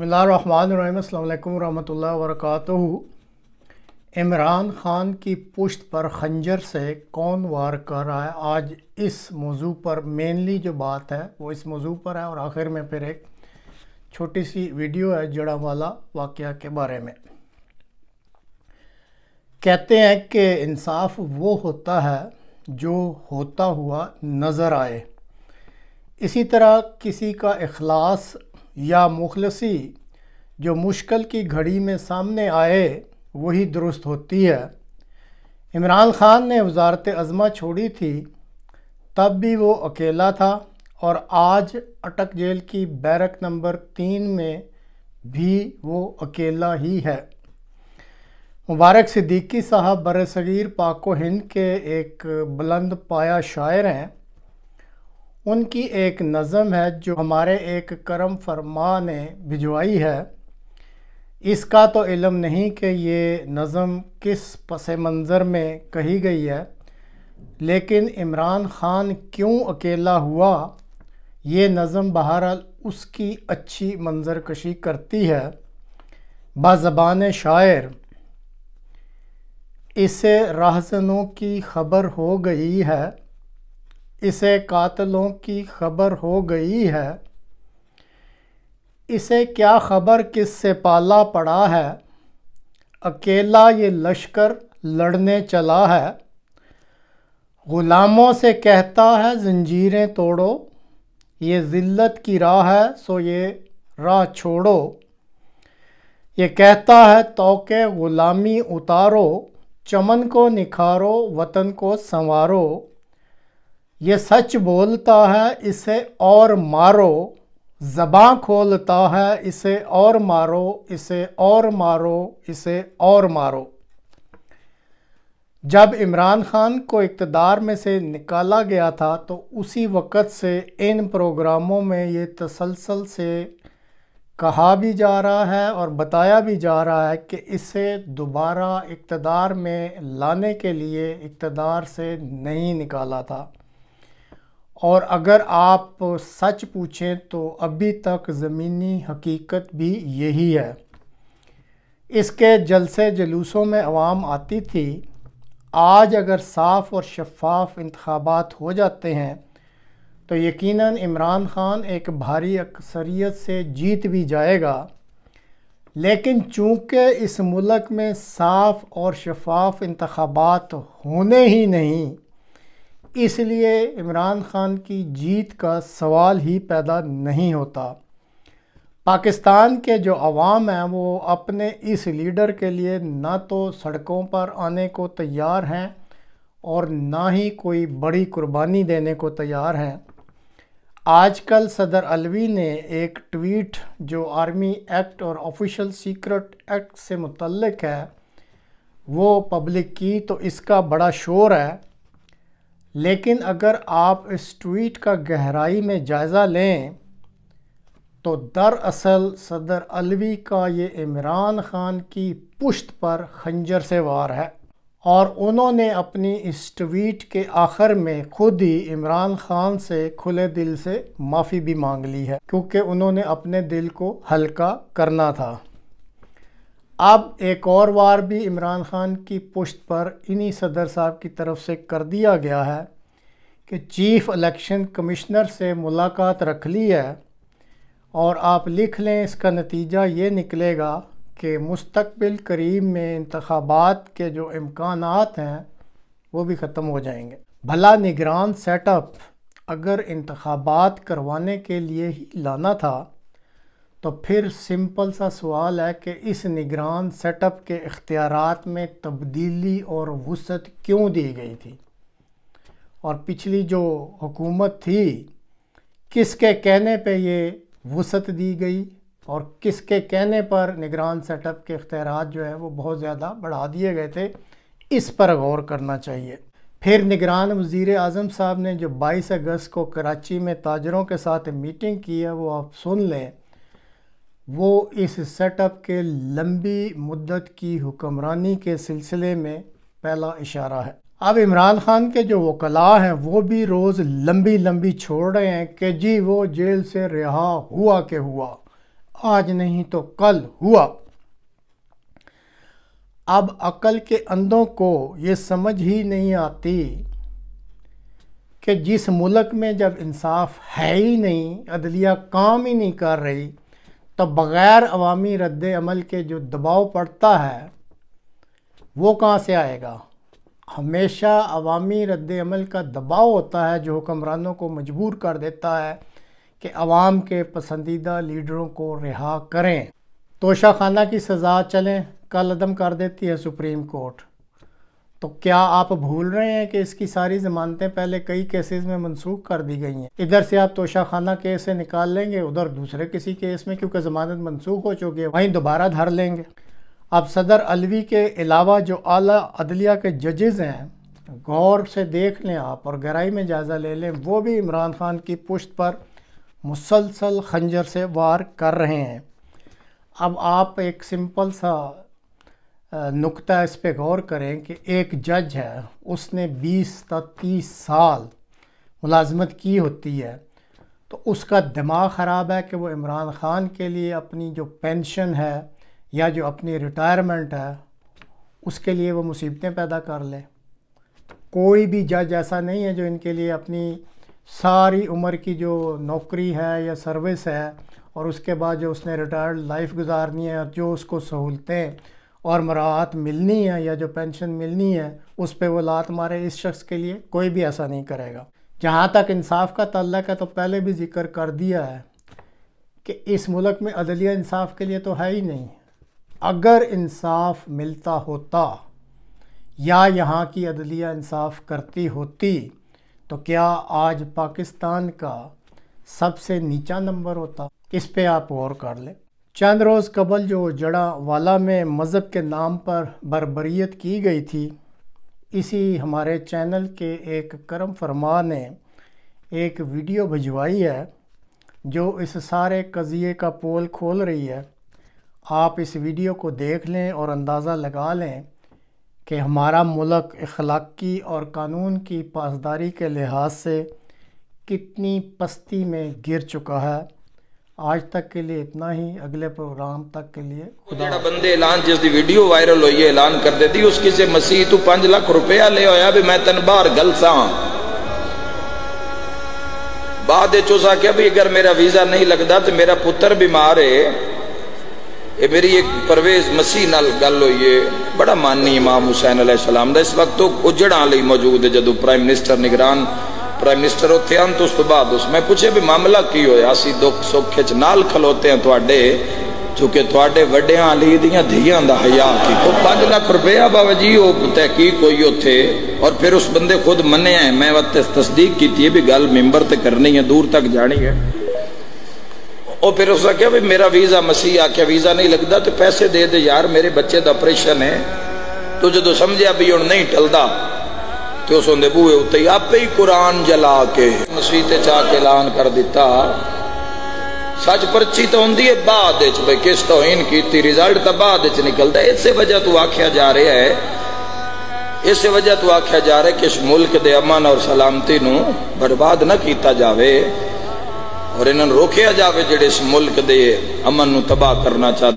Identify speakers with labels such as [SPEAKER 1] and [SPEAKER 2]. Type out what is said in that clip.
[SPEAKER 1] बसमिलकुम वरहमल वरक इमरान ख़ान की पुश्त पर खंजर से कौन वार कर रहा है आज इस मौजू पर मेनली जो बात है वो इस मौजू पर है और आखिर में फिर एक छोटी सी वीडियो है जड़ा वाला वाक़ के बारे में कहते हैं कि इंसाफ वो होता है जो होता हुआ नज़र आए इसी तरह किसी का अखलास या मुखलसी जो मुश्किल की घड़ी में सामने आए वही दुरुस्त होती है इमरान ख़ान ने वजारत अज़मा छोड़ी थी तब भी वो अकेला था और आज अटक जेल की बैरक नंबर तीन में भी वो अकेला ही है मुबारक सिद्दीकी साहब बरसग़ीर पाको हिंद के एक बुलंद पाया शायर हैं उनकी एक नज़म है जो हमारे एक करम फरमा ने भिजवाई है इसका तो इलम नहीं कि ये नज़म किस पस मंज़र में कही गई है लेकिन इमरान ख़ान क्यों अकेला हुआ ये नज़म बहरहाल उसकी अच्छी मंज़र कशी करती है बाज़बान शायर इसे राहजनों की खबर हो गई है इसे कातलों की खबर हो गई है इसे क्या खबर किस से पाला पड़ा है अकेला ये लश्कर लड़ने चला है ग़ुलामों से कहता है जंजीरें तोड़ो ये ज़िल्लत की राह है सो ये राह छोड़ो ये कहता है तोके ग़ुलामी उतारो चमन को निखारो वतन को संवारो ये सच बोलता है इसे और मारो जबाँ खोलता है इसे और मारो इसे और मारो इसे और मारो जब इमरान खान को इकतदार में से निकाला गया था तो उसी वक़्त से इन प्रोग्रामों में ये तसलसल से कहा भी जा रहा है और बताया भी जा रहा है कि इसे दोबारा इकतदार में लाने के लिए इकतदार से नहीं निकाला था और अगर आप सच पूछें तो अभी तक ज़मीनी हकीकत भी यही है इसके जलसे जलूसों में आवाम आती थी आज अगर साफ़ और शफाफ इंतबात हो जाते हैं तो यकीनन इमरान ख़ान एक भारी अक्सरियत से जीत भी जाएगा लेकिन चूँकि इस मुल्क में साफ़ और शफाफ इंतबात होने ही नहीं इसलिए इमरान खान की जीत का सवाल ही पैदा नहीं होता पाकिस्तान के जो आवाम हैं वो अपने इस लीडर के लिए ना तो सड़कों पर आने को तैयार हैं और ना ही कोई बड़ी कुर्बानी देने को तैयार हैं आजकल सदर अलवी ने एक ट्वीट जो आर्मी एक्ट और ऑफिशियल सीक्रेट एक्ट से मुतलक है वो पब्लिक की तो इसका बड़ा शोर है लेकिन अगर आप इस ट्वीट का गहराई में जायज़ा लें तो दरअसल सदर अलवी का ये इमरान ख़ान की पुश्त पर खंजर से वार है और उन्होंने अपनी इस ट्वीट के आखिर में खुद ही इमरान ख़ान से खुले दिल से माफ़ी भी मांग ली है क्योंकि उन्होंने अपने दिल को हल्का करना था अब एक और बार भी इमरान ख़ान की पुश्त पर इन्हीं सदर साहब की तरफ से कर दिया गया है कि चीफ़ इलेक्शन कमिश्नर से मुलाकात रख ली है और आप लिख लें इसका नतीजा ये निकलेगा कि मुस्तबिल करीब में इंतबात के जो इम्कान हैं वो भी ख़त्म हो जाएंगे भला निगरान सेटअप अगर इंतबात करवाने के लिए ही लाना था तो फिर सिंपल सा सवाल है कि इस निगरान सेटअप के इख्तियार में तब्दीली और वसत क्यों दी गई थी और पिछली जो हुकूमत थी किसके कहने पे ये वसत दी गई और किसके कहने पर निगरान सेटअप के इख्तियार जो है वो बहुत ज़्यादा बढ़ा दिए गए थे इस पर गौर करना चाहिए फिर निगरान वजीर अजम साहब ने जो 22 अगस्त को कराची में ताजरों के साथ मीटिंग की है वो आप सुन लें वो इस सेटअप के लंबी मुद्दत की हुक्मरानी के सिलसिले में पहला इशारा है अब इमरान खान के जो वकला हैं वो भी रोज़ लंबी लंबी छोड़ रहे हैं कि जी वो जेल से रिहा हुआ के हुआ आज नहीं तो कल हुआ अब अकल के अंधों को ये समझ ही नहीं आती कि जिस मुल्क में जब इंसाफ है ही नहीं अदलिया काम ही नहीं कर रही तो बग़ैर अवामी रद्द अमल के जो दबाव पड़ता है वो कहाँ से आएगा हमेशा अवामी रद्द अमल का दबाव होता है जो हुक्मरानों को मजबूर कर देता है कि अवाम के पसंदीदा लीडरों को रिहा करें तोशा खाना की सज़ा चलें कल अदम कर देती है सुप्रीम कोर्ट तो क्या आप भूल रहे हैं कि इसकी सारी जमानतें पहले कई केसेस में मनसूख कर दी गई हैं इधर से आप तोशाखाना केस से निकाल लेंगे उधर दूसरे किसी केस में क्योंकि जमानत मनसूख हो चुकी है वहीं दोबारा धर लेंगे अब सदर अलवी के अलावा जो आला अदलिया के जजेज़ हैं गौर से देख लें आप और गहराई में जायज़ा ले लें वो भी इमरान खान की पुश्त पर मुसलसल खंजर से वार कर रहे हैं अब आप एक सिंपल सा नुक्ता इस पे गौर करें कि एक जज है उसने 20 या 30 साल मुलाजमत की होती है तो उसका दिमाग ख़राब है कि वो इमरान ख़ान के लिए अपनी जो पेंशन है या जो अपनी रिटायरमेंट है उसके लिए वो मुसीबतें पैदा कर ले कोई भी जज ऐसा नहीं है जो इनके लिए अपनी सारी उम्र की जो नौकरी है या सर्विस है और उसके बाद जो उसने रिटायर्ड लाइफ गुजारनी है और जो उसको सहूलतें और मराहत मिलनी है या जो पेंशन मिलनी है उस पर वो लात मारे इस शख्स के लिए कोई भी ऐसा नहीं करेगा जहाँ तक इंसाफ का तल्लक है तो पहले भी जिक्र कर दिया है कि इस मुल्क में अदलिया इंसाफ के लिए तो है ही नहीं अगर इंसाफ मिलता होता या यहाँ की अदलिया इंसाफ करती होती तो क्या आज पाकिस्तान का सबसे नीचा नंबर होता इस पे आप गौर कर लें चंद रोज़ कबल जो जड़ा वाला में मज़हब के नाम पर बरबरीत की गई थी इसी हमारे चैनल के एक करम फरमा ने एक वीडियो भिजवाई है जो इस सारे कज़िए का पोल खोल रही है आप इस वीडियो को देख लें और अंदाज़ा लगा लें कि हमारा मुल्क अखलाक़ी और कानून की पासदारी के लिहाज से कितनी पस्ती में गिर चुका है आज तक के लिए इतना ही अगले प्रोग्राम तक के लिए
[SPEAKER 2] बंदे ऐलान जिसकी वीडियो वायरल हुई ऐलान कर देती उसकी से मसीह तू पांच लाख रुपया ले आया भी मैं तेन बार गल बाद भी अगर मेरा वीजा नहीं लगता तो मेरा पुत्र बीमार है ये मेरी एक परवेज मसीह नाल गल हुई बड़ा मानी इमाम हुसैन अलैहिस्सलाम इस वक्त तो उजड़ा मौजूद है जो प्राइम मिनिस्टर निगरान प्राइम मिनिस्टर उत्थे आन उस तो बाद उस मैं पूछे भी मामला की हो अस दुख सुख नाल खलोते हैं थोड़े चूंकि थोड़े व्याली दियाँ धियां का हया की वो पांच लख रुपया बाबा जी वो तहकीक हुई उत्थे और फिर उस बंद खुद मने है मैं वे तस्दीक की थी भी गल मैंबर तो करनी है दूर तक जानी है और फिर उसने कहा भी मेरा वीजा मसीह आख्या वीजा नहीं लगता तो पैसे दे दे यार मेरे बच्चे का ऑपरेशन है तू जो समझिया भी हूँ नहीं टलता ਤੇ ਉਸ ਹੁੰਦੇ ਬੂਹੇ ਉੱਤੇ ਹੀ ਆਪੇ ਹੀ ਕੁਰਾਨ ਜਲਾ ਕੇ ਮਸਜਿਦ ਤੇ ਚਾ ਕੇ ਐਲਾਨ ਕਰ ਦਿੱਤਾ ਸੱਚ ਪਰਚੀ ਤਾਂ ਹੁੰਦੀ ਹੈ ਬਾਅਦ ਵਿੱਚ ਬਈ ਕਿਸ ਤੋਹੀਨ ਕੀਤੀ ਰਿਜ਼ਲਟ ਤਾਂ ਬਾਅਦ ਵਿੱਚ ਨਿਕਲਦਾ ਇਸੇ ਵਜ੍ਹਾ ਤੋਂ ਆਖਿਆ ਜਾ ਰਿਹਾ ਹੈ ਇਸੇ ਵਜ੍ਹਾ ਤੋਂ ਆਖਿਆ ਜਾ ਰਿਹਾ ਕਿ ਇਸ ਮੁਲਕ ਦੇ ਅਮਨ ਔਰ ਸਲਾਮਤੀ ਨੂੰ ਬਰਬਾਦ ਨਾ ਕੀਤਾ ਜਾਵੇ ਔਰ ਇਹਨਾਂ ਨੂੰ ਰੋਕਿਆ ਜਾਵੇ ਜਿਹੜੇ ਇਸ ਮੁਲਕ ਦੇ ਅਮਨ ਨੂੰ ਤਬਾਹ ਕਰਨਾ ਚਾਹੁੰਦੇ